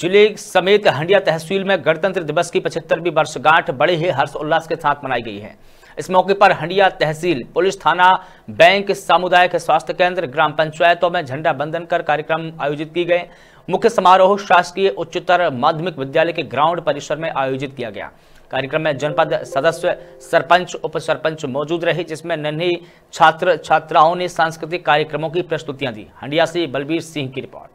जिले समेत हंडिया तहसील में गणतंत्र दिवस की पचहत्तरवीं वर्षगांठ बड़े ही हर्षोल्लास के साथ मनाई गई है इस मौके पर हंडिया तहसील पुलिस थाना बैंक सामुदायिक स्वास्थ्य केंद्र ग्राम पंचायतों में झंडा बंधन कर कार्यक्रम आयोजित किए गए मुख्य समारोह शासकीय उच्चतर माध्यमिक विद्यालय के ग्राउंड परिसर में आयोजित किया गया कार्यक्रम में जनपद सदस्य सरपंच उप सरपंच मौजूद रहे जिसमें नन्ही छात्र छात्राओं ने सांस्कृतिक कार्यक्रमों की प्रस्तुतियां दी हंडिया से बलबीर सिंह की रिपोर्ट